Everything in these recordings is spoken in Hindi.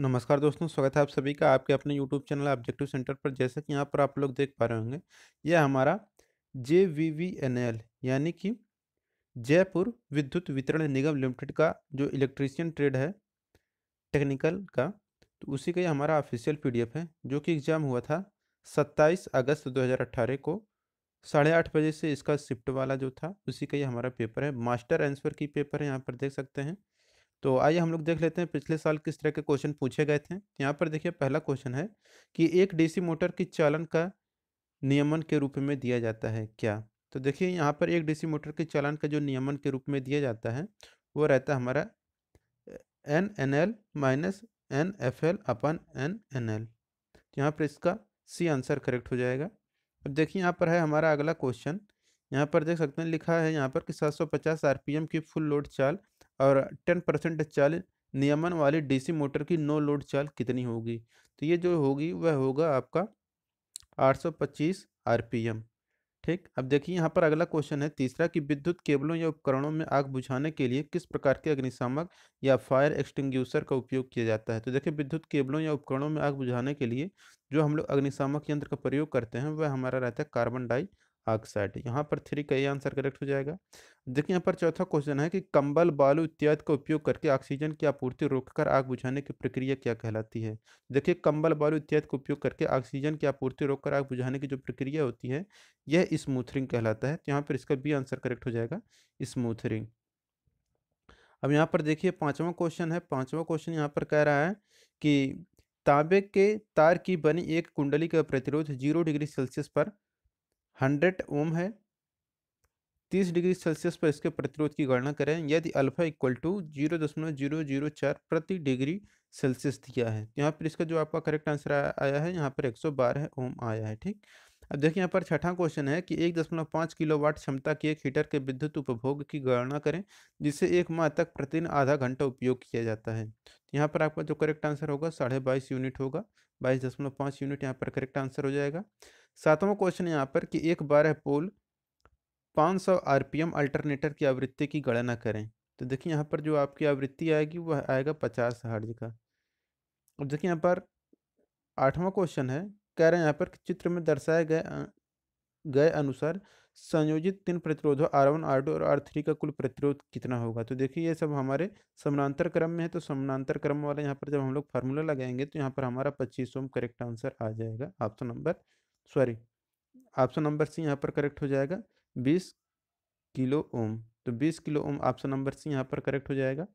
नमस्कार दोस्तों स्वागत है आप सभी का आपके अपने यूट्यूब चैनल ऑब्जेक्टिव सेंटर पर जैसा कि यहाँ पर आप लोग देख पा रहे होंगे यह हमारा J V V N L यानी कि जयपुर विद्युत वितरण निगम लिमिटेड का जो इलेक्ट्रीशियन ट्रेड है टेक्निकल का तो उसी का ये हमारा ऑफिशियल पीडीएफ है जो कि एग्ज़ाम हुआ था सत्ताईस अगस्त 2018 को साढ़े आठ बजे से इसका शिफ्ट वाला जो था उसी का ये हमारा पेपर है मास्टर आंसर की पेपर है यहाँ पर देख सकते हैं तो आइए हम लोग देख लेते हैं पिछले साल किस तरह के क्वेश्चन पूछे गए थे यहाँ पर देखिए पहला क्वेश्चन है कि एक डीसी मोटर की चालन का नियमन के रूप में दिया जाता है क्या तो देखिए यहाँ पर एक डीसी मोटर के चालन का जो नियमन के रूप में दिया जाता है वो रहता है हमारा N N L minus N F L अपन एन एन एल तो यहाँ पर इसका सी आंसर करेक्ट हो जाएगा अब देखिए यहाँ पर है हमारा अगला क्वेश्चन यहाँ पर देख सकते हैं लिखा है यहाँ पर कि पी एम की फुल लोड चाल और टेन परसेंट चाल नियमन वाली डीसी मोटर की नो लोड चाल कितनी होगी तो ये जो होगी वह होगा आपका 825 आरपीएम ठीक अब देखिए यहाँ पर अगला क्वेश्चन है तीसरा कि विद्युत केबलों या उपकरणों में आग बुझाने के लिए किस प्रकार के अग्निशामक या फायर एक्सटिंग्यूसर का उपयोग किया जाता है तो देखिए विद्युत केबलों या उपकरणों में आग बुझाने के लिए जो हम लोग अग्निशामक यंत्र का प्रयोग करते हैं वह हमारा रहता है कार्बन डाई ऑक्साइड यहाँ पर थ्री का ये आंसर करेक्ट हो जाएगा देखिए यहाँ पर चौथा क्वेश्चन है कि कंबल बालू इत्यादि का उपयोग करके ऑक्सीजन की आपूर्ति रोककर आग बुझाने की प्रक्रिया क्या कहलाती है देखिए कंबल बालू इत्यादि का उपयोग करके ऑक्सीजन की आपूर्ति रोककर आग बुझाने की जो प्रक्रिया होती है यह स्मूथरिंग कहलाता है तो यहाँ पर इसका बी आंसर करेक्ट हो जाएगा स्मूथरिंग अब यहाँ पर देखिए पाँचवा क्वेश्चन है पाँचवा क्वेश्चन यहाँ पर कह रहा है कि तांबे के तार की बनी एक कुंडली का प्रतिरोध जीरो डिग्री सेल्सियस पर हंड्रेड ओम है तीस डिग्री सेल्सियस पर इसके प्रतिरोध की गणना करें यदि अल्फा इक्वल टू जीरो दशमलव जीरो जीरो चार प्रति डिग्री सेल्सियस दिया है तो यहाँ पर इसका जो आपका करेक्ट आंसर आया है यहाँ पर एक सौ बारह ओम आया है ठीक अब देखिए यहाँ पर छठा क्वेश्चन है कि एक दशमलव पाँच किलो वाट क्षमता के एक हीटर के विद्युत उपभोग की गणना करें जिसे एक माह तक प्रतिदिन आधा घंटा उपयोग किया जाता है तो यहाँ पर आपका जो करेक्ट आंसर होगा साढ़े बाईस यूनिट होगा बाईस दशमलव पाँच यूनिट यहाँ पर करेक्ट आंसर हो जाएगा सातवां क्वेश्चन यहाँ पर कि एक बारह पोल 500 सौ आर अल्टरनेटर की आवृत्ति की गणना करें तो देखिए यहाँ पर जो आपकी आवृत्ति आएगी वह आएगा पचास हर्ज का अब देखिए यहाँ पर आठवां क्वेश्चन है कह रहे हैं यहाँ पर चित्र में दर्शाए गए गए अनुसार संयोजित तीन प्रतिरोधों आर वन आर टू और आर थ्री का कुल प्रतिरोध कितना होगा तो देखिए ये सब हमारे समानांतर क्रम में है तो समानांतर क्रम वाला यहाँ पर जब हम लोग फार्मूला लगाएंगे तो यहाँ पर हमारा पच्चीस ओम करेक्ट आंसर आ जाएगा option number sorry option number C यहाँ पर करेक्ट हो जाएगा बीस किलो ओम तो बीस kilo ohm option number C यहाँ पर करेक्ट हो जाएगा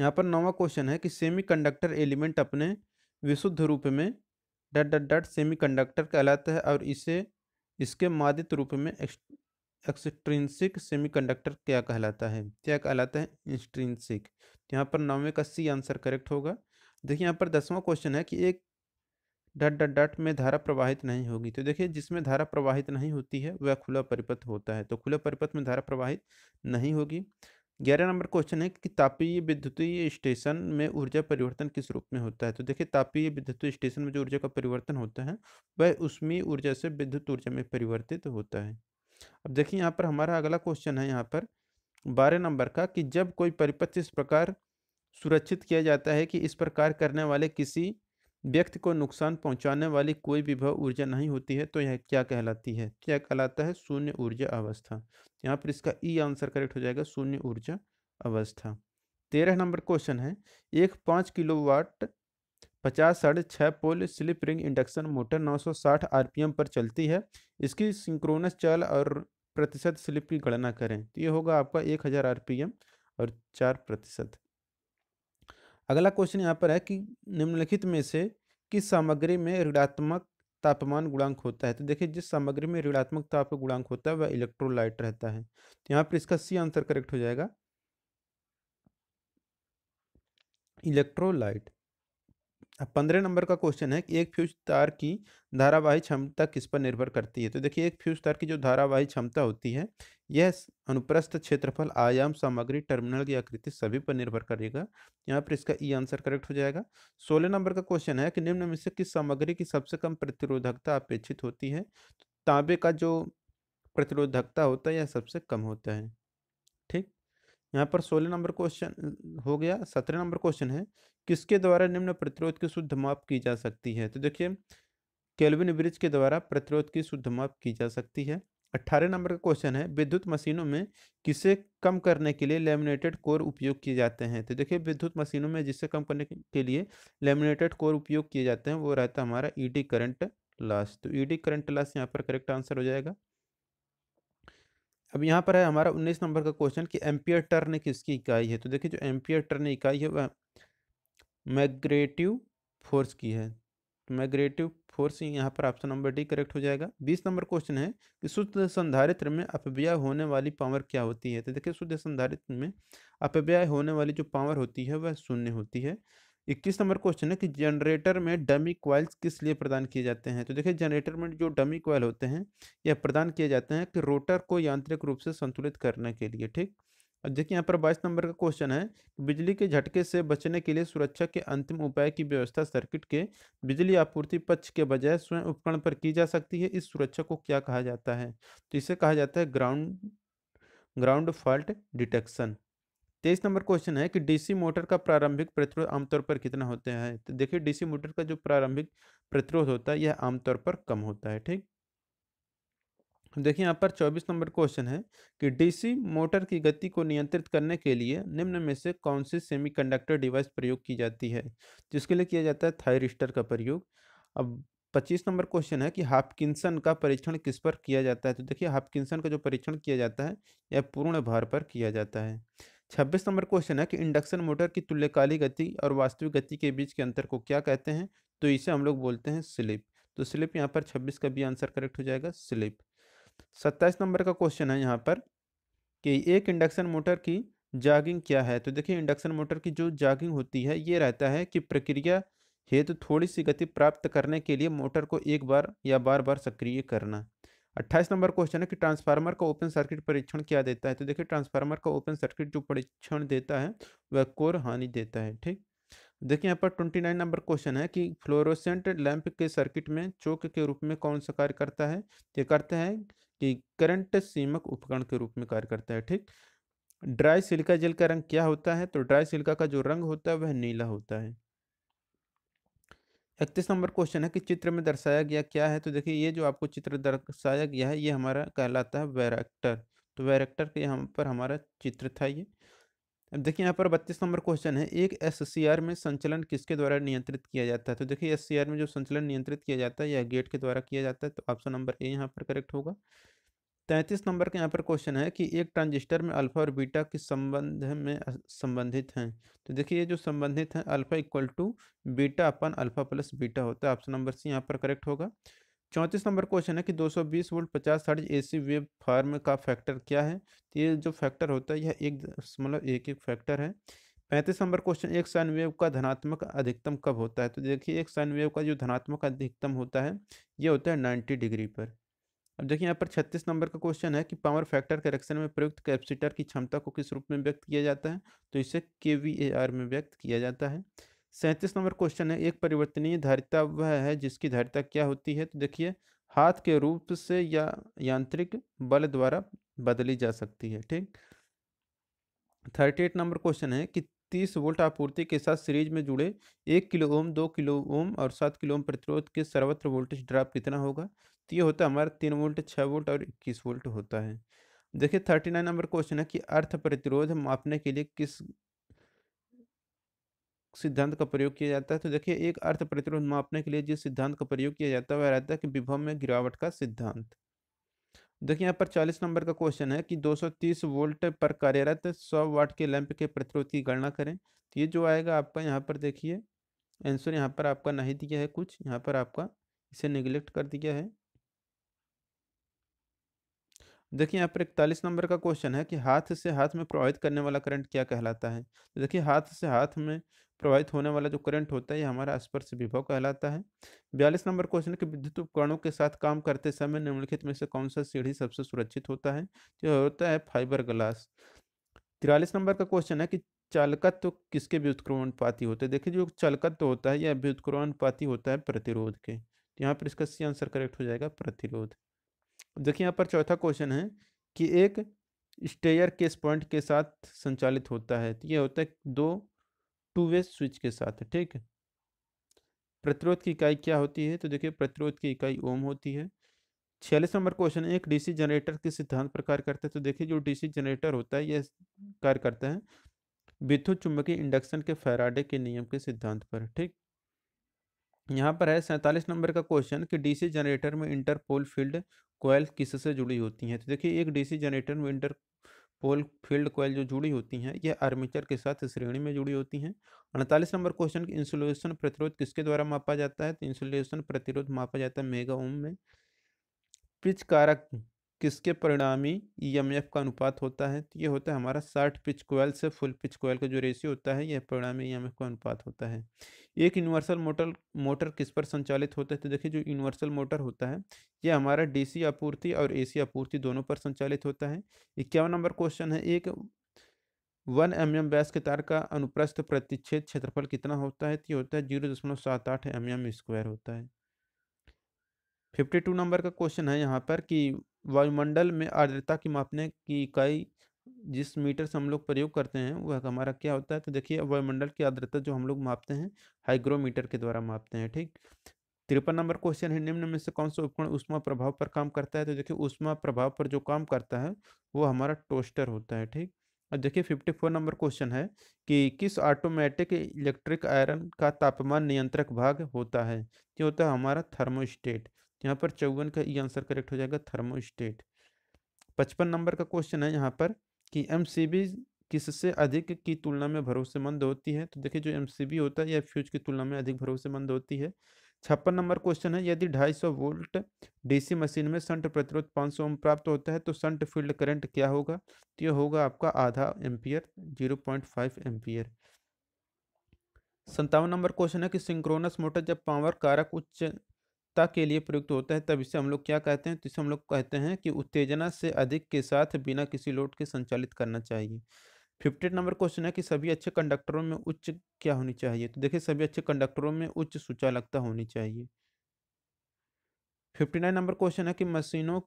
यहाँ पर नौवा क्वेश्चन है कि सेमीकंडक्टर एलिमेंट अपने विशुद्ध रूप में डट डट डट सेमीकंडक्टर कहलाता है और इसे इसके मादित रूप में एक्सट्रिंसिक सेमीकंडक्टर क्या कहलाता है क्या कहलाता है इंस्ट्रिंसिक तो यहाँ पर नौवे का सी आंसर करेक्ट होगा देखिए यहाँ पर दसवां क्वेश्चन है कि एक डट डट डट में धारा प्रवाहित नहीं होगी तो देखिए जिसमें धारा प्रवाहित नहीं होती है वह खुला परिपथ होता है तो खुला परिपथ में धारा प्रवाहित नहीं होगी ग्यारह नंबर क्वेश्चन है कि तापीय विद्युतीय स्टेशन में ऊर्जा परिवर्तन किस रूप में होता है तो देखिए तापीय विद्युतीय स्टेशन में जो ऊर्जा का परिवर्तन होता है वह उसमी ऊर्जा से विद्युत ऊर्जा में परिवर्तित होता है अब देखिए यहाँ पर हमारा अगला क्वेश्चन है यहाँ पर बारह नंबर का कि जब कोई परिपथ इस प्रकार सुरक्षित किया जाता है कि इस प्रकार करने वाले किसी व्यक्ति को नुकसान पहुंचाने वाली कोई विभव ऊर्जा नहीं होती है तो यह क्या कहलाती है क्या कहलाता है शून्य ऊर्जा अवस्था यहाँ पर इसका ई आंसर करेक्ट हो जाएगा शून्य ऊर्जा अवस्था तेरह नंबर क्वेश्चन है एक पाँच किलोवाट पचास साढ़े छः pole slip ring induction motor 960 RPM पर चलती है इसकी सिंक्रोनस चाल और प्रतिशत स्लिप की गणना करें तो ये होगा आपका 1000 आरपीएम और चार प्रतिशत अगला क्वेश्चन यहाँ पर है कि निम्नलिखित में से किस सामग्री में ऋणात्मक तापमान गुणांक होता है तो देखिए जिस सामग्री में ऋणात्मक ताप गुणांक होता है वह इलेक्ट्रोलाइट रहता है तो यहाँ पर इसका सी आंसर करेक्ट हो जाएगा इलेक्ट्रोलाइट पंद्रह नंबर का क्वेश्चन है कि एक फ्यूज तार की धारावाही क्षमता किस पर निर्भर करती है तो देखिए एक फ्यूज तार की जो धारावाही क्षमता होती है यह अनुप्रस्थ क्षेत्रफल आयाम सामग्री टर्मिनल की आकृति सभी पर निर्भर करेगा यहाँ पर इसका ई आंसर करेक्ट हो जाएगा सोलह नंबर का क्वेश्चन है कि निम्न में से किस सामग्री की सबसे कम प्रतिरोधकता अपेक्षित होती है तांबे का जो प्रतिरोधकता होता है यह सबसे कम होता है ठीक यहाँ पर सोलह नंबर क्वेश्चन हो गया सत्रह नंबर क्वेश्चन है किसके द्वारा निम्न प्रतिरोध की शुद्ध माप की जा सकती है तो देखिए केल्विन ब्रिज के द्वारा प्रतिरोध की शुद्ध माप की जा सकती है अट्ठारह नंबर का क्वेश्चन है विद्युत मशीनों में किसे कम करने के लिए लेमिनेटेड कोर उपयोग किए जाते हैं तो देखिए विद्युत मशीनों में जिसे कम करने के लिए लेमिनेटेड कोर उपयोग किए जाते हैं वो रहता है हमारा ईडी करंट लॉस तो ईडी करंट लॉस यहाँ पर करेक्ट आंसर हो जाएगा अब यहाँ पर है हमारा उन्नीस नंबर का क्वेश्चन कि एम्पियर टर्न किसकी इकाई है तो देखिए जो एम्पियर टर्न इकाई है वह मैग्रेटिव फोर्स की है मैग्रेटिव फोर्स यहाँ पर ऑप्शन नंबर डी करेक्ट हो जाएगा बीस नंबर क्वेश्चन है कि शुद्ध संधारित्र में अपव्यय होने वाली पावर क्या होती है तो देखिए शुद्ध संधारित्र में अपव्यय होने वाली जो पावर होती है वह शून्य होती है इक्कीस नंबर क्वेश्चन है कि जनरेटर में डमी क्वाइल्स किस लिए प्रदान किए जाते हैं तो देखिए जनरेटर में जो डमी क्वाइल होते हैं यह प्रदान किए जाते हैं कि रोटर को यांत्रिक रूप से संतुलित करने के लिए ठीक अब देखिए यहाँ पर बाईस नंबर का क्वेश्चन है बिजली के झटके से बचने के लिए सुरक्षा के अंतिम उपाय की व्यवस्था सर्किट के बिजली आपूर्ति पक्ष के बजाय स्वयं उपकरण पर की जा सकती है इस सुरक्षा को क्या कहा जाता है तो इसे कहा जाता है ग्राउंड ग्राउंड फॉल्ट डिटेक्शन तेईस नंबर क्वेश्चन है कि डीसी मोटर का प्रारंभिक प्रतिरोध आमतौर पर कितना होते हैं तो देखिए डीसी मोटर का जो प्रारंभिक प्रतिरोध होता है यह आमतौर पर कम होता है ठीक देखिए यहाँ पर चौबीस नंबर क्वेश्चन है कि डीसी मोटर की गति को नियंत्रित करने के लिए निम्न में से कौन सी सेमीकंडक्टर डिवाइस प्रयोग की जाती है जिसके लिए किया जाता है थायरिस्टर का प्रयोग अब पच्चीस नंबर क्वेश्चन है कि हापकिंसन का परीक्षण किस पर किया जाता है तो देखिए हापकिंसन का जो परीक्षण किया जाता है यह पूर्ण भार पर किया जाता है छब्बीस नंबर क्वेश्चन है कि इंडक्शन मोटर की तुल्यकालिक गति और वास्तविक गति के बीच के अंतर को क्या कहते हैं तो इसे हम लोग बोलते हैं स्लिप तो स्लिप यहाँ पर छब्बीस का भी आंसर करेक्ट हो जाएगा स्लिप सत्ताईस नंबर का क्वेश्चन है यहाँ पर कि एक इंडक्शन मोटर की जागिंग क्या है तो देखिए इंडक्शन मोटर की जो जागिंग होती है ये रहता है कि प्रक्रिया हेतु तो थोड़ी सी गति प्राप्त करने के लिए मोटर को एक बार या बार बार सक्रिय करना अट्ठाईस नंबर क्वेश्चन है कि ट्रांसफार्मर का ओपन सर्किट परीक्षण क्या देता है तो देखिए ट्रांसफार्मर का ओपन सर्किट जो परीक्षण देता है वह कोर हानि देता है ठीक देखिए यहाँ पर ट्वेंटी नाइन नंबर क्वेश्चन है कि फ्लोरोसेंट लैंप के सर्किट में चौक के रूप में कौन सा कार्य करता है ये करता है कि करंट सीमक उपकरण के रूप में कार्य करता है ठीक ड्राई सिल्का जेल का रंग क्या होता है तो ड्राई सिल्का का जो रंग होता है वह नीला होता है इकतीस नंबर क्वेश्चन है कि चित्र में दर्शाया गया क्या है तो देखिए ये जो आपको चित्र दर्शाया गया है ये हमारा कहलाता है वैरेक्टर तो वैरेक्टर के यहाँ पर हमारा चित्र था ये अब देखिए यहाँ पर बत्तीस नंबर क्वेश्चन है एक एस में संचलन किसके द्वारा नियंत्रित किया जाता है तो देखिए एस में जो संचलन नियंत्रित किया जाता है यह गेट के द्वारा किया जाता है तो ऑप्शन नंबर ए यहाँ पर करेक्ट होगा तैंतीस नंबर के यहाँ पर क्वेश्चन है कि एक ट्रांजिस्टर में अल्फा और बीटा किस संबंध में संबंधित हैं तो देखिए ये जो संबंधित हैं अल्फा इक्वल टू बीटा अपन अल्फा प्लस बीटा होता है ऑप्शन नंबर सी यहाँ पर करेक्ट होगा चौंतीस नंबर क्वेश्चन है कि 220 volt 50 hertz AC wave form का फैक्टर क्या है तो ये जो फैक्टर होता है यह एक मतलब एक एक फैक्टर है पैंतीस नंबर क्वेश्चन एक साइन वेव का धनात्मक अधिकतम कब होता है तो देखिए एक साइन वेव का जो धनात्मक अधिकतम होता है ये होता है नाइन्टी डिग्री पर अब देखिए यहाँ पर 36 नंबर का क्वेश्चन है कि पावर फैक्टर करेक्शन में प्रयुक्त कैपेसिटर की क्षमता को किस रूप में व्यक्त किया जाता है तो इसे के में व्यक्त किया जाता है सैंतीस नंबर क्वेश्चन है एक परिवर्तनीय धारिता वह है जिसकी धारिता क्या होती है तो देखिए हाथ के रूप से या यांत्रिक बल द्वारा बदली जा सकती है ठीक थर्टी एट नंबर क्वेश्चन है कि तीस वोल्ट आपूर्ति के साथ सीरीज में जुड़े एक किलो ओम दो किलो ओम और सात किलो ओम प्रतिरोध के सर्वत्र वोल्टेज ड्रॉप कितना होगा तो ये होता है हमारा तीन वोल्ट छः वोल्ट और इक्कीस वोल्ट होता है देखिए थर्टी नाइन नंबर क्वेश्चन है कि अर्थ प्रतिरोध मापने के लिए किस सिद्धांत का प्रयोग किया जाता है तो देखिए एक अर्थ प्रतिरोध मापने के लिए जिस सिद्धांत का प्रयोग किया जाता है वह रहता है कि विभव में गिरावट का सिद्धांत देखिए यहाँ पर चालीस नंबर का क्वेश्चन है कि तीस वोल्ट पर कार्यरत सौ वाट के लैंप के प्रतिरोध की गणना करें तो ये जो आएगा आपका यहाँ पर देखिए आंसर यहाँ पर आपका नहीं दिया है कुछ यहाँ पर आपका इसे निगलेक्ट कर दिया है देखिए यहाँ पर इकतालीस नंबर का क्वेश्चन है कि हाथ से हाथ में प्रवाहित करने वाला करंट क्या कहलाता है तो देखिए हाथ से हाथ में प्रवाहित होने वाला जो करंट होता है ये हमारा स्पर्श विभव कहलाता है बयालीस नंबर क्वेश्चन है कि विद्युत उपकरणों के साथ काम करते समय निम्नलिखित में से कौन सा सीढ़ी सबसे सुरक्षित होता है जो तो होता है फाइबर ग्लास तिरालीस नंबर का क्वेश्चन है कि चालकत्व तो किसके पाती होते हैं देखिए जो चालकत्व तो होता है यह पाती होता है प्रतिरोध के तो यहाँ पर इसका सी आंसर करेक्ट हो जाएगा प्रतिरोध देखिए यहाँ पर चौथा क्वेश्चन है कि एक स्टेयर केस पॉइंट के साथ संचालित होता है तो ये होता है दो टू वे स्विच के साथ ठीक है प्रतिरोध की इकाई क्या होती है तो देखिए प्रतिरोध की इकाई ओम होती है छियालीस नंबर क्वेश्चन है एक डीसी जनरेटर के सिद्धांत पर कार्य करता है तो देखिए जो डीसी जनरेटर होता है यह कार्य करता है विद्युत चुंबकीय इंडक्शन के फैराडे के नियम के सिद्धांत पर ठीक यहाँ पर है सैंतालीस नंबर का क्वेश्चन कि डीसी जनरेटर में इंटरपोल फील्ड कोयल किससे जुड़ी होती हैं तो देखिए एक डीसी जनरेटर में इंटर पोल फील्ड कोयल जो जुड़ी होती हैं यह आर्मेचर के साथ श्रेणी में जुड़ी होती हैं अड़तालीस नंबर क्वेश्चन की इंसुलेशन प्रतिरोध किसके द्वारा मापा जाता है तो इंसुलेशन प्रतिरोध मापा जाता है मेगा ओम में पिच कारक किसके परिणामी ई एम एफ का अनुपात होता है तो ये होता है हमारा साठ पिच कोयल से फुल पिच कोयल का जो रेशियो होता है यह परिणामी ई एम एफ का अनुपात होता है एक यूनिवर्सल मोटर मोटर किस पर संचालित होता है तो देखिए जो यूनिवर्सल मोटर होता है यह हमारा डीसी आपूर्ति और एसी आपूर्ति दोनों पर संचालित होता है इक्यावन नंबर क्वेश्चन है एक वन एम एम बैस के तार का अनुप्रस्थ प्रतिच्छेद क्षेत्रफल कितना होता है तो ये होता है जीरो दशमलव सात आठ एम एम स्क्वायर होता है फिफ्टी टू नंबर का क्वेश्चन है यहाँ पर कि वायुमंडल में आर्द्रता की मापने की इकाई जिस मीटर से हम लोग प्रयोग करते हैं वह हमारा क्या होता है तो देखिए वायुमंडल की आर्द्रता जो हम लोग मापते हैं हाइग्रोमीटर के द्वारा मापते हैं ठीक तिरपन नंबर क्वेश्चन है निम्न में से कौन सा उपकरण उष्मा प्रभाव पर काम करता है तो देखिए उष्मा प्रभाव पर जो काम करता है वो हमारा टोस्टर होता है ठीक और देखिए फिफ्टी फोर नंबर क्वेश्चन है कि किस ऑटोमेटिक इलेक्ट्रिक आयरन का तापमान नियंत्रक भाग होता है क्या होता है हमारा थर्मोस्टेट यहाँ पर चौवन का ई आंसर करेक्ट हो जाएगा थर्मोस्टेट पचपन नंबर का क्वेश्चन है यहाँ पर कि एम किससे अधिक की तुलना में भरोसेमंद होती है तो देखिए जो एम होता है यह फ्यूज की तुलना में अधिक भरोसेमंद होती है छप्पन नंबर क्वेश्चन है यदि 250 वोल्ट डीसी मशीन में संट प्रतिरोध 500 ओम प्राप्त होता है तो संट फील्ड करंट क्या होगा तो यह होगा आपका आधा एम्पियर 0.5 एम्पियर संतावन नंबर क्वेश्चन है कि सिंक्रोनस मोटर जब पावर कारक उच्च ता के लिए प्रयुक्त होता है तब इसे हम लोग क्या कहते हैं तो इसे हम लोग कहते हैं कि उत्तेजना से अधिक के साथ बिना किसी लोड के संचालित करना चाहिए फिफ्टी नंबर क्वेश्चन है कि सभी अच्छे कंडक्टरों में उच्च क्या होनी चाहिए तो देखिए सभी अच्छे कंडक्टरों में उच्च सुचालकता होनी चाहिए फिफ्टी नाइन नंबर क्वेश्चन है कि मशीनों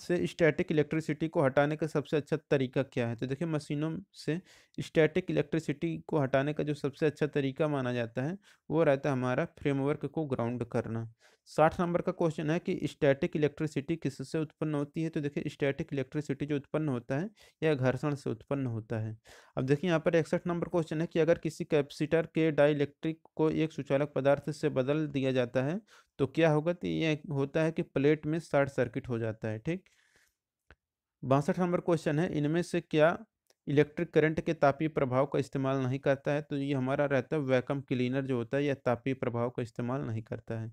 से स्टैटिक इलेक्ट्रिसिटी को हटाने का सबसे अच्छा तरीका क्या है तो देखिए मशीनों से स्टैटिक इलेक्ट्रिसिटी को हटाने का जो सबसे अच्छा तरीका माना जाता है वो रहता है हमारा फ्रेमवर्क को ग्राउंड करना साठ नंबर का क्वेश्चन है कि स्टैटिक इलेक्ट्रिसिटी किससे उत्पन्न होती है तो देखिए स्टैटिक इलेक्ट्रिसिटी जो उत्पन्न होता है यह घर्षण से उत्पन्न होता है अब देखिए यहाँ पर इकसठ नंबर क्वेश्चन है कि अगर किसी कैपेसिटर के डाइलेक्ट्रिक को एक सुचालक पदार्थ से बदल दिया जाता है तो क्या होगा तो यह होता है कि प्लेट में शॉर्ट सर्किट हो जाता है ठीक बासठ नंबर क्वेश्चन है इनमें से क्या इलेक्ट्रिक करंट के तापीय प्रभाव का इस्तेमाल नहीं करता है तो ये हमारा रहता है वैकम क्लीनर जो होता है यह तापीय प्रभाव का इस्तेमाल नहीं करता है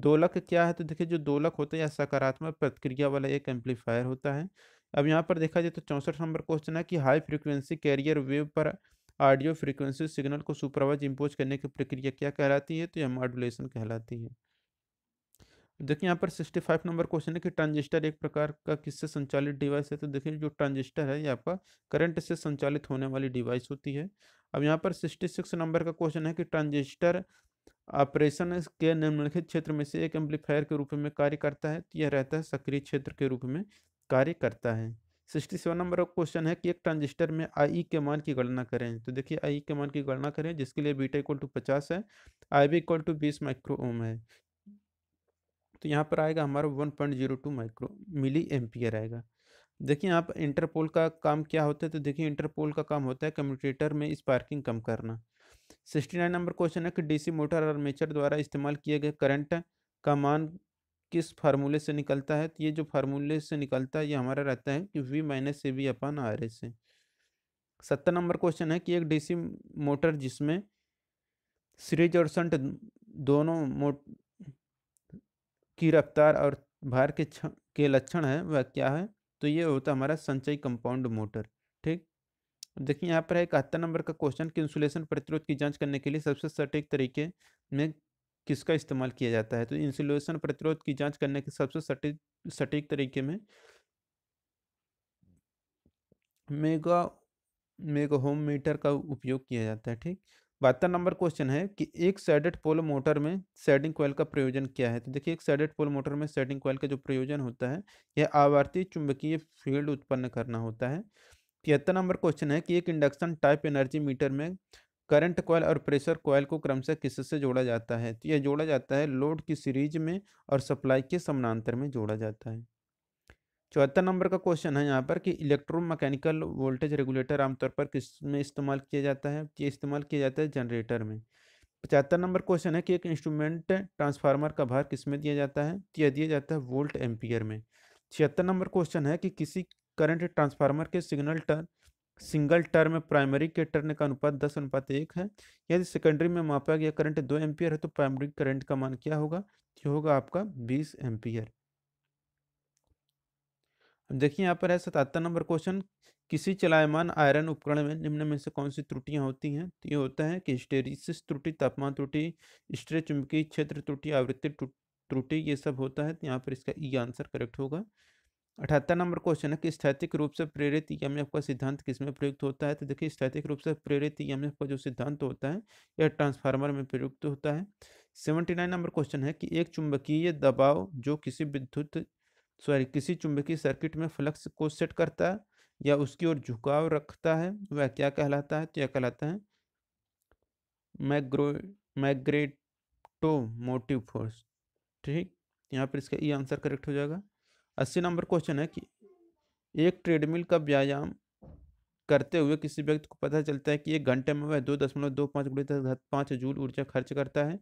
दोलक क्या है तो देखिए जो दोलक होता है या सकारात्मक प्रतिक्रिया वाला एक एम्पलीफायर होता है अब यहाँ पर देखा जाए तो चौंसठ नंबर क्वेश्चन है कि हाई फ्रिक्वेंसी कैरियर वेव पर ऑडियो फ्रिक्वेंसी सिग्नल को सुपरवाइज इम्पोज करने की प्रक्रिया क्या कहलाती है तो यह मॉडुलेशन कहलाती है देखिए यहाँ पर सिक्सटी फाइव नंबर क्वेश्चन है कि ट्रांजिस्टर एक प्रकार का किससे संचालित डिवाइस है तो देखिए जो ट्रांजिस्टर है यहाँ पर करंट से संचालित होने वाली डिवाइस होती है अब यहाँ पर सिक्सटी सिक्स नंबर का क्वेश्चन है कि ट्रांजिस्टर ऑपरेशन के निम्नलिखित क्षेत्र में से एक एम्पलीफायर के रूप में कार्य करता है तो यह रहता है सक्रिय क्षेत्र के रूप में कार्य करता है सिक्सटी सेवन नंबर का क्वेश्चन है कि एक ट्रांजिस्टर में आई e के मान की गणना करें तो देखिए आई e के मान की गणना करें जिसके लिए बीटा इक्वल टू पचास है आई बी इक्वल टू बीस माइक्रो ओम है तो यहाँ पर आएगा हमारा one point zero two micro milli ampere आएगा देखिए यहाँ पर इंटरपोल का काम क्या होता है तो देखिए इंटरपोल का काम होता है कम्यूटेटर में स्पार्किंग कम करना सिक्सटी नाइन नंबर क्वेश्चन है कि डीसी मोटर आर्मेचर द्वारा इस्तेमाल किए गए करंट का मान किस फार्मूले से निकलता है तो ये जो फार्मूले से निकलता है ये हमारा रहता है कि वी माइनस सी वी अपन आर एस सत्तर नंबर क्वेश्चन है कि एक डीसी मोटर जिसमें सीरीज और संट दोनों मोट की रफ्तार और भार के के लक्षण है वह क्या है तो ये होता हमारा संचयी कंपाउंड मोटर ठीक देखिए यहाँ पर है इकहत्तर नंबर का क्वेश्चन कि इंसुलेशन प्रतिरोध की जांच करने के लिए सबसे सटीक तरीके में किसका इस्तेमाल किया जाता है तो इंसुलेशन प्रतिरोध की जांच करने के सबसे सटीक सटीक तरीके में मेगा मेगा होम मीटर का उपयोग किया जाता है ठीक बहत्तर नंबर क्वेश्चन है कि एक सैडेड पोल मोटर में सेडिंग कोयल का प्रयोजन क्या है तो देखिए एक सैडेड पोल मोटर में सेडिंग कोयल का जो प्रयोजन होता है यह आवर्ती चुंबकीय फील्ड उत्पन्न करना होता है तिहत्तर नंबर क्वेश्चन है कि एक इंडक्शन टाइप एनर्जी मीटर में करंट कॉयल और प्रेशर कॉयल को क्रमशः किससे जोड़ा जाता है तो यह जोड़ा जाता है लोड की सीरीज में और सप्लाई के समानांतर में जोड़ा जाता है चौहत्तर नंबर का क्वेश्चन है यहाँ पर कि इलेक्ट्रो मैकेनिकल वोल्टेज रेगुलेटर आमतौर पर किस में इस्तेमाल किया जाता है ये इस्तेमाल किया जाता है जनरेटर में पचहत्तर नंबर क्वेश्चन है कि एक इंस्ट्रूमेंट ट्रांसफार्मर का भार किस में दिया जाता है तो यह दिया जाता है वोल्ट एम्पियर में छिहत्तर नंबर क्वेश्चन है कि किसी करंट ट्रांसफार्मर के signal turn single term primary के टर्न का अनुपात दस अनुपात एक है यदि सेकेंडरी में मापा गया करंट दो एम्पियर है तो प्राइमरी करंट का मान क्या होगा जो होगा आपका बीस एम्पियर देखिए यहाँ पर है सतहत्तर नंबर क्वेश्चन किसी चलायमान आयरन उपकरण में निम्न में से कौन सी त्रुटियाँ होती हैं तो ये होता है कि स्टेरिस त्रुटि तापमान त्रुटि स्ट्रे चुंबकीय क्षेत्र त्रुटि आवृत्ति त्रुटि ये सब होता है तो यहाँ पर इसका ई आंसर करेक्ट होगा अठहत्तर नंबर क्वेश्चन है कि स्थैतिक रूप से प्रेरित यमएफ का सिद्धांत किसमें प्रयुक्त होता है तो देखिए स्थैतिक रूप से प्रेरित यमएफ का जो सिद्धांत होता है यह ट्रांसफार्मर में प्रयुक्त होता है सेवेंटी नाइन नंबर क्वेश्चन है कि एक चुंबकीय दबाव जो किसी विद्युत सॉरी किसी चुंबकीय सर्किट में फ्लक्स को सेट करता है या उसकी ओर झुकाव रखता है वह क्या कहलाता है तो यह कहलाता है मैग्रो मैग्रेटो मोटिव फोर्स ठीक यहाँ पर इसका ई आंसर करेक्ट हो जाएगा अस्सी नंबर क्वेश्चन है कि एक ट्रेडमिल का व्यायाम करते हुए किसी व्यक्ति को पता चलता है कि एक घंटे में वह दो दशमलव दो पाँच गुड़ी दस पाँच जूल ऊर्जा खर्च करता है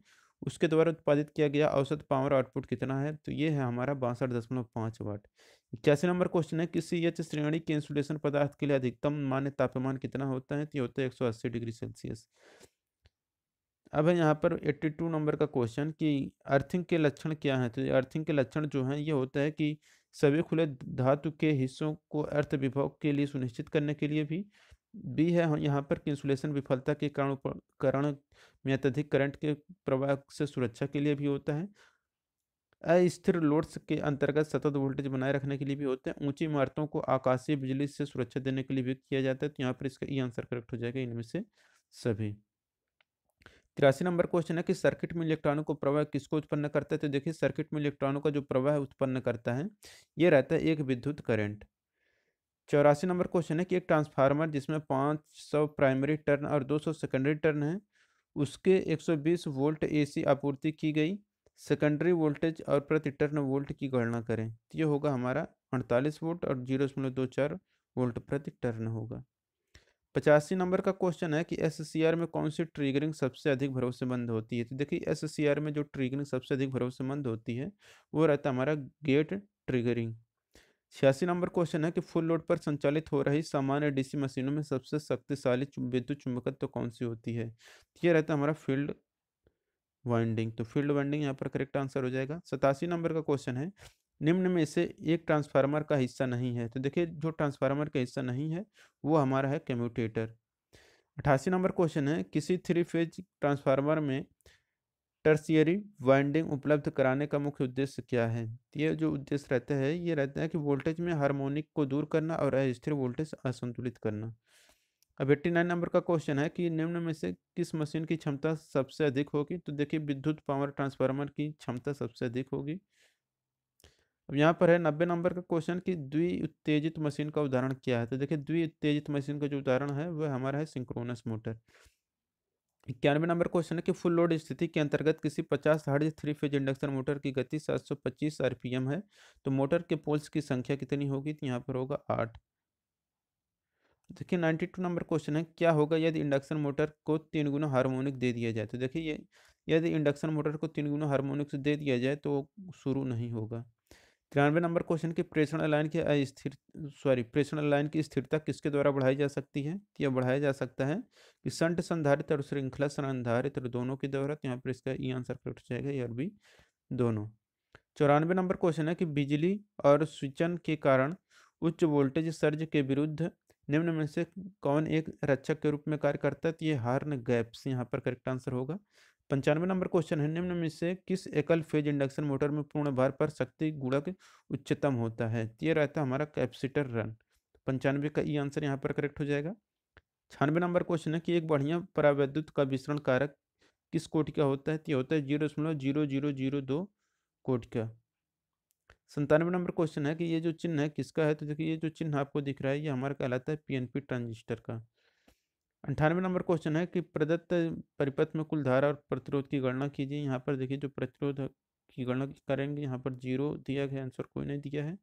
उसके द्वारा उत्पादित किया गया औसत पावर आउटपुट कितना है तो ये है हमारा बासठ दशमलव पाँच वाट इक्यासी नंबर क्वेश्चन है किसी यच श्रेणी के इंसुलेशन पदार्थ के लिए अधिकतम मान्य तापमान कितना होता है तो ये होता है एक सौ अस्सी डिग्री सेल्सियस अब है यहाँ पर 82 नंबर का क्वेश्चन कि अर्थिंग के लक्षण क्या हैं तो अर्थिंग के लक्षण जो हैं ये होता है कि सभी खुले धातु के हिस्सों को अर्थ विभव के लिए सुनिश्चित करने के लिए भी बी है हाँ, यहाँ पर कि इंसुलेशन विफलता के कारण कारण में अत्यधिक करंट के प्रवाह से सुरक्षा के लिए भी होता है अस्थिर लोड्स के अंतर्गत सतत वोल्टेज बनाए रखने के लिए भी होते हैं ऊंची इमारतों को आकाशीय बिजली से सुरक्षा देने के लिए भी किया जाता है तो यहाँ पर इसका ई आंसर करेक्ट हो जाएगा इनमें से सभी तिरासी नंबर क्वेश्चन है कि सर्किट में इलेक्ट्रॉनों को प्रवाह किसको उत्पन्न करता है तो देखिए सर्किट में इलेक्ट्रॉनों का जो प्रवाह उत्पन्न करता है ये रहता है एक विद्युत करंट चौरासी नंबर क्वेश्चन है कि एक ट्रांसफार्मर जिसमें 500 प्राइमरी टर्न और 200 सेकेंडरी टर्न है उसके 120 वोल्ट एसी आपूर्ति की गई सेकेंडरी वोल्टेज और प्रति टर्न वोल्ट की गणना करें तो ये होगा हमारा अड़तालीस वोल्ट और जीरो दो चार वोल्ट प्रति टर्न होगा पचासी नंबर का क्वेश्चन है कि एस में कौन सी ट्रिगरिंग सबसे अधिक भरोसेमंद होती है तो देखिए एस में जो ट्रिगरिंग सबसे अधिक भरोसेमंद होती है वो रहता है हमारा गेट ट्रिगरिंग छियासी नंबर क्वेश्चन है कि फुल लोड पर संचालित हो रही सामान्य डीसी मशीनों में सबसे शक्तिशाली विद्युत चुंबकत्व तो कौन सी होती है तो ये रहता है हमारा फील्ड वाइंडिंग तो फील्ड वाइंडिंग यहाँ पर करेक्ट आंसर हो जाएगा सतासी नंबर का क्वेश्चन है निम्न में से एक ट्रांसफार्मर का हिस्सा नहीं है तो देखिए जो ट्रांसफार्मर का हिस्सा नहीं है वो हमारा है कम्यूटेटर अठासी नंबर क्वेश्चन है किसी थ्री फेज ट्रांसफार्मर में टर्सियरी वाइंडिंग उपलब्ध कराने का मुख्य उद्देश्य क्या है तो ये जो उद्देश्य रहता है ये रहता है कि वोल्टेज में हार्मोनिक को दूर करना और अस्थिर वोल्टेज असंतुलित करना अब एट्टी नाइन नंबर का क्वेश्चन है कि निम्न में से किस मशीन की क्षमता सबसे अधिक होगी तो देखिए विद्युत पावर ट्रांसफार्मर की क्षमता सबसे अधिक होगी अब यहाँ पर है नब्बे नंबर का क्वेश्चन कि उत्तेजित मशीन का उदाहरण क्या है तो देखिए उत्तेजित मशीन का जो उदाहरण है वह हमारा है सिंक्रोनस मोटर इक्यानवे नंबर क्वेश्चन है कि फुल लोड स्थिति के अंतर्गत किसी पचास हर्ज थ्री फेज इंडक्शन मोटर की गति 725 आरपीएम है तो मोटर के पोल्स की संख्या कितनी होगी तो यहाँ पर होगा आठ देखिए नाइन्टी टू नंबर क्वेश्चन है क्या होगा यदि इंडक्शन मोटर को तीन गुना हार्मोनिक दे दिया जाए तो देखिए यदि इंडक्शन मोटर को तीन गुना हारमोनिक दे दिया जाए तो शुरू नहीं होगा तिरानवे नंबर क्वेश्चन की प्रेषण लाइन की स्थिर सॉरी प्रेषण लाइन की स्थिरता किसके द्वारा बढ़ाई जा सकती है तो यह बढ़ाया जा सकता है कि संट संधारित और श्रृंखला संधारित और दोनों के द्वारा तो यहाँ पर इसका ई आंसर करेक्ट हो जाएगा ये और भी दोनों चौरानवे नंबर क्वेश्चन है कि बिजली और स्विचन के कारण उच्च वोल्टेज सर्ज के विरुद्ध निम्न में से कौन एक रक्षक के रूप में कार्य करता है तो ये हार्न गैप्स यहाँ पर करेक्ट आंसर होगा पंचानवे नंबर क्वेश्चन है निम्न में से किस एकल फेज इंडक्शन मोटर में पूर्ण भार पर शक्ति गुणक उच्चतम होता है तो यह रहता है हमारा कैपेसिटर रन पंचानवे का ई आंसर यहाँ पर करेक्ट हो जाएगा छानवे नंबर क्वेश्चन है कि एक बढ़िया परावैद्युत का विसरण कारक किस कोटि का होता है तो यह होता है जीरो दशमलव जीरो जीरो जीरो दो कोटि का संतानवे नंबर क्वेश्चन है कि ये जो चिन्ह है किसका है तो देखिए ये जो चिन्ह आपको दिख रहा है ये हमारा कहलाता है पीएनपी ट्रांजिस्टर का अंठानवे नंबर क्वेश्चन है कि प्रदत्त परिपथ में कुल धारा और प्रतिरोध की गणना कीजिए यहाँ पर देखिए जो प्रतिरोध की गणना करेंगे यहाँ पर जीरो दिया गया आंसर कोई नहीं दिया है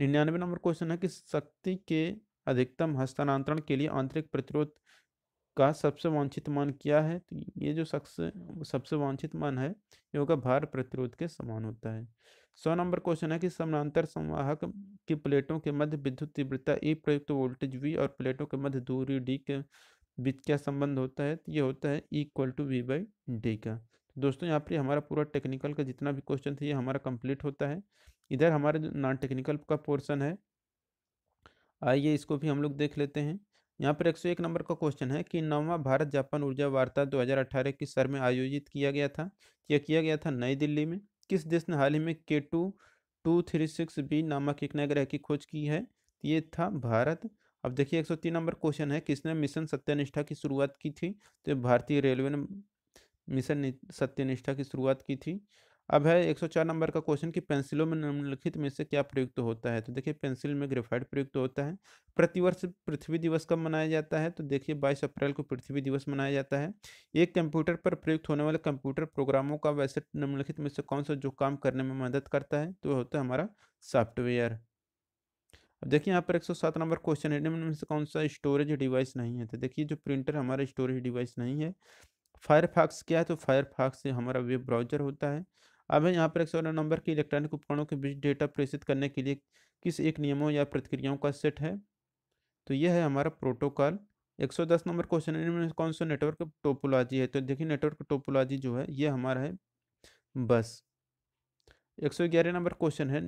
निन्यानवे नंबर क्वेश्चन है कि शक्ति के अधिकतम हस्तांतरण के लिए आंतरिक प्रतिरोध का सबसे वांछित मान क्या है तो ये जो शख्स सबसे वांछित मान है ये होगा भार प्रतिरोध के समान होता है सौ नंबर क्वेश्चन है कि समानांतर संवाहक की प्लेटों के मध्य विद्युत तीव्रता ई e प्रयुक्त वोल्टेज वी और प्लेटों के मध्य दूरी डी के बीच क्या संबंध होता है तो ये होता है equal to V by D का तो दोस्तों यहाँ पर हमारा पूरा टेक्निकल का जितना भी क्वेश्चन था ये हमारा कंप्लीट होता है इधर हमारे नॉन टेक्निकल का पोर्शन है आइए इसको भी हम लोग देख लेते हैं यहाँ पर 101 नंबर का क्वेश्चन है कि नौवा भारत जापान ऊर्जा वार्ता 2018 की सर में आयोजित किया गया था यह किया गया था नई दिल्ली में किस देश ने हाल ही में K two two three six B नामक एक नए ग्रह की खोज की है ये था भारत अब देखिए 103 नंबर क्वेश्चन है किसने मिशन सत्यनिष्ठा की शुरुआत की थी तो भारतीय रेलवे ने मिशन सत्यनिष्ठा की शुरुआत की थी अब है 104 नंबर का क्वेश्चन कि पेंसिलों में निम्नलिखित में से क्या प्रयुक्त होता है तो देखिए पेंसिल में ग्रेफाइट प्रयुक्त होता है प्रतिवर्ष पृथ्वी दिवस कब मनाया जाता है तो देखिए 22 अप्रैल को पृथ्वी दिवस मनाया जाता है एक कंप्यूटर पर प्रयुक्त होने वाले कंप्यूटर प्रोग्रामों का वैसे निम्नलिखित में से कौन सा जो काम करने में मदद करता है तो होता है हमारा सॉफ्टवेयर अब देखिए यहाँ पर सात नंबर क्वेश्चन है निम्न में से कौन सा स्टोरेज डिवाइस नहीं है तो देखिए जो प्रिंटर हमारा स्टोरेज डिवाइस नहीं है फायरफॉक्स क्या है तो फायरफॉक्स हमारा वेब ब्राउजर होता है अब हम यहाँ पर एक सौ नंबर के इलेक्ट्रॉनिक उपकरणों के बीच डेटा प्रेषित करने के लिए किस एक नियमों या प्रतिक्रियाओं का सेट है तो यह है हमारा प्रोटोकॉल 110 नंबर क्वेश्चन में कौन सा नेटवर्क टोपोलॉजी है तो देखिए नेटवर्क टोपोलॉजी जो है ये हमारा है बस 111 नंबर क्वेश्चन है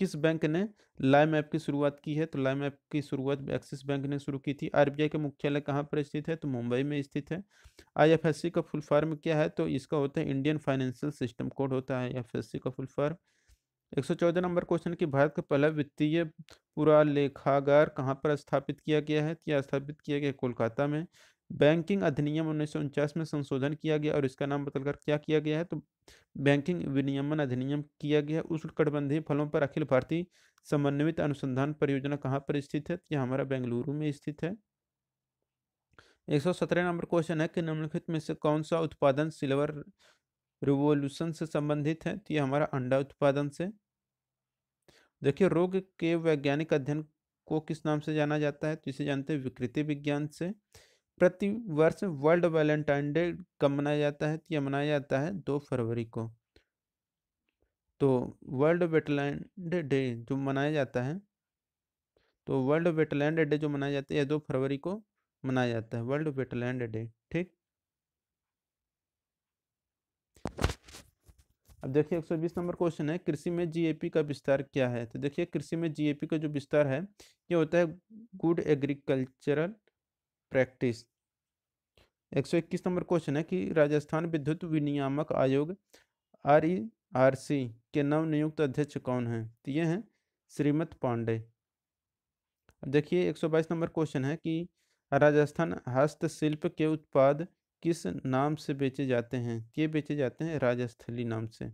किस बैंक ने लाइम ऐप की शुरुआत की है तो लाइम ऐप की शुरुआत एक्सिस बैंक ने शुरू की थी आरबीआई का मुख्यालय कहाँ पर स्थित है तो मुंबई में स्थित है आईएफएससी का फुल फॉर्म क्या है तो इसका होता है इंडियन फाइनेंशियल सिस्टम कोड होता है आईएफएससी का फुल फॉर्म एक सौ चौदह नंबर क्वेश्चन की भारत का पहला वित्तीय पूरा लेखागार कहाँ पर स्थापित किया गया है क्या तो स्थापित किया गया कोलकाता में बैंकिंग अधिनियम उन्नीस में संशोधन किया गया और इसका नाम बदलकर क्या किया गया है तो बैंकिंग विनियमन अधिनियम किया गया उष्णकटिबंधीय फलों पर अखिल भारतीय समन्वित अनुसंधान परियोजना कहाँ पर स्थित है यह हमारा बेंगलुरु में स्थित है एक सौ सत्रह नंबर क्वेश्चन है कि निम्नलिखित में से कौन सा उत्पादन सिल्वर रिवोल्यूशन से संबंधित है तो यह हमारा अंडा उत्पादन से देखिए रोग के वैज्ञानिक अध्ययन को किस नाम से जाना जाता है तो इसे जानते हैं विकृति विज्ञान से प्रतिवर्ष वर्ल्ड वैलेंटाइन डे कब मनाया जाता है तो यह मनाया जाता है दो फरवरी को तो वर्ल्ड वेटलैंड डे जो मनाया जाता है तो वर्ल्ड वेटलैंड डे जो मनाया जाता है यह दो फरवरी को मनाया जाता है वर्ल्ड वेटलैंड डे ठीक अब देखिए 120 नंबर क्वेश्चन है कृषि में जीएपी का विस्तार क्या है तो देखिए कृषि में जीएपी का जो विस्तार है ये होता है गुड एग्रीकल्चरल प्रैक्टिस एक सौ इक्कीस नंबर क्वेश्चन है कि राजस्थान विद्युत विनियामक आयोग आर ई आर सी के नवनियुक्त अध्यक्ष कौन हैं तो ये हैं श्रीमत पांडे देखिए बाईस नंबर क्वेश्चन है कि राजस्थान हस्तशिल्प के उत्पाद किस नाम से बेचे जाते हैं तो ये बेचे जाते हैं राजस्थली नाम से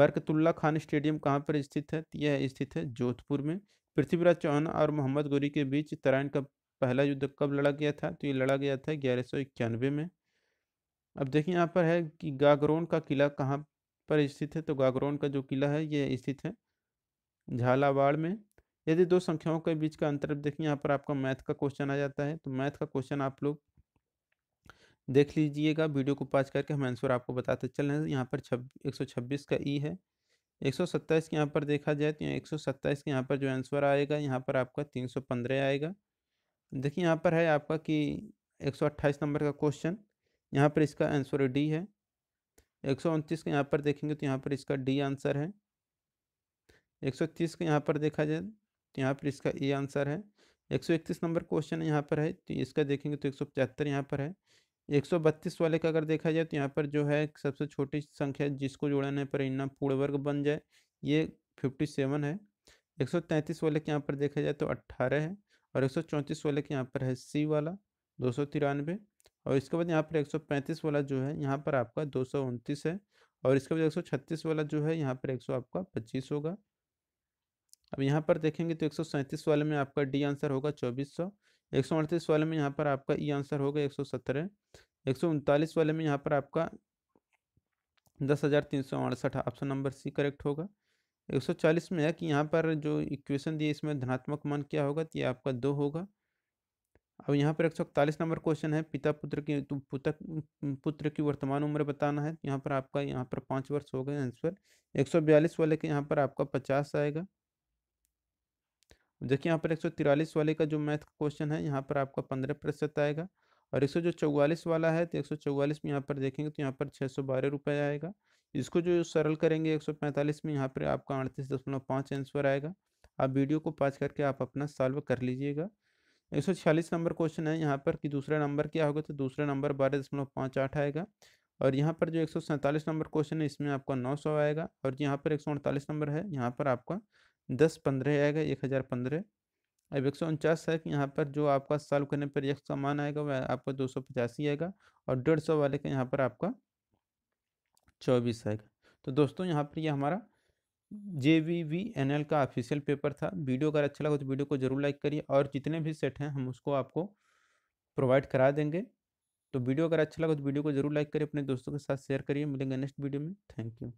बरकतुल्ला खान स्टेडियम कहाँ पर स्थित है तो यह स्थित है जोधपुर में पृथ्वीराज चौहान और मोहम्मद गोरी के बीच तराइन कप पहला युद्ध कब लड़ा गया था तो ये लड़ा गया था ग्यारह में अब देखिए यहाँ पर है कि गागरोन का किला कहाँ पर स्थित है तो गागरोन का जो किला है ये स्थित है झालावाड़ में यदि दो संख्याओं के बीच का अंतर देखिए यहाँ पर आपका मैथ का क्वेश्चन आ जाता है तो मैथ का क्वेश्चन आप लोग देख लीजिएगा वीडियो को पाज करके हम आंसर आपको बताते चल रहे हैं यहाँ पर छब एक सौ छब्बीस का ई है एक सौ सत्ताईस के यहाँ पर देखा जाए तो एक सौ सत्ताईस के यहाँ पर जो आंसर आएगा यहाँ पर आपका तीन सौ पंद्रह आएगा देखिए यहाँ पर है आपका कि 128 नंबर का क्वेश्चन यहाँ पर इसका आंसर डी है एक सौ उनतीस का यहाँ पर देखेंगे तो यहाँ पर इसका डी आंसर है एक सौ तीस का यहाँ पर देखा जाए तो यहाँ पर इसका ए आंसर है एक सौ इकतीस नंबर क्वेश्चन यहाँ पर है तो इसका देखेंगे तो एक सौ पचहत्तर यहाँ पर है एक सौ बत्तीस वाले का अगर देखा जाए तो यहाँ पर जो है सबसे छोटी संख्या जिसको जोड़ने पर इन्ना पूर्ण वर्ग बन जाए ये फिफ्टी सेवन है एक सौ तैंतीस वाले के यहाँ पर देखा जाए तो अट्ठारह है और एक सौ चौंतीस वाले के यहाँ पर है सी वाला दो सौ तिरानवे और इसके बाद यहाँ पर एक सौ पैंतीस वाला जो है यहाँ पर आपका दो सौ उनतीस है और इसके बाद एक सौ छत्तीस वाला जो है यहाँ पर एक सौ आपका पच्चीस होगा अब यहाँ पर देखेंगे तो एक सौ सैंतीस वाले में आपका डी आंसर होगा चौबीस सौ एक सौ अड़तीस वाले में यहाँ पर आपका ई आंसर होगा एक सौ सत्रह एक सौ उनतालीस वाले में यहाँ पर आपका दस हज़ार तीन सौ अड़सठ ऑप्शन नंबर सी करेक्ट होगा 140 में है कि यहाँ पर जो इक्वेशन दी इसमें धनात्मक मान क्या होगा तो ये आपका दो होगा अब यहाँ पर एक नंबर क्वेश्चन है पिता पुत्र की तो पुत्र पुत्र की वर्तमान उम्र बताना है यहाँ पर आपका यहाँ पर पाँच वर्ष हो गए आंसर 142 वाले के यहाँ पर आपका पचास आएगा देखिए यहाँ पर एक वाले का जो मैथ क्वेश्चन है यहाँ पर आपका पंद्रह प्रतिशत आएगा और एक सौ जो चौवालीस वाला है तो एक सौ चौवालीस में यहाँ पर देखेंगे तो यहाँ पर छः सौ बारह रुपये आएगा इसको जो सरल करेंगे एक सौ पैंतालीस में यहाँ पर आपका अड़तीस दशमलव पाँच आंसर आएगा आप वीडियो को पाँच करके आप अपना सॉल्व कर लीजिएगा एक सौ छियालीस नंबर क्वेश्चन है यहाँ पर कि दूसरा नंबर क्या होगा तो दूसरा नंबर बारह दशमलव पाँच आठ आएगा और यहाँ पर जो एक सौ सैंतालीस नंबर क्वेश्चन है इसमें आपका नौ सौ आएगा और यहाँ पर एक सौ अड़तालीस नंबर है यहाँ पर आपका दस पंद्रह आएगा एक हज़ार पंद्रह अब एक सौ उनचास है कि यहाँ पर जो आपका सॉल्व करने पर एक का मान आएगा वह आपका दो सौ पचासी आएगा और डेढ़ सौ वाले का यहाँ पर आपका चौबीस आएगा तो दोस्तों यहाँ पर ये यह हमारा J V V N L का ऑफिशियल पेपर था वीडियो अगर अच्छा लगा तो वीडियो को जरूर लाइक करिए और जितने भी सेट हैं हम उसको आपको प्रोवाइड करा देंगे तो वीडियो अगर अच्छा लगा तो वीडियो को जरूर लाइक करिए अपने दोस्तों के साथ शेयर करिए मिलेंगे नेक्स्ट वीडियो में थैंक यू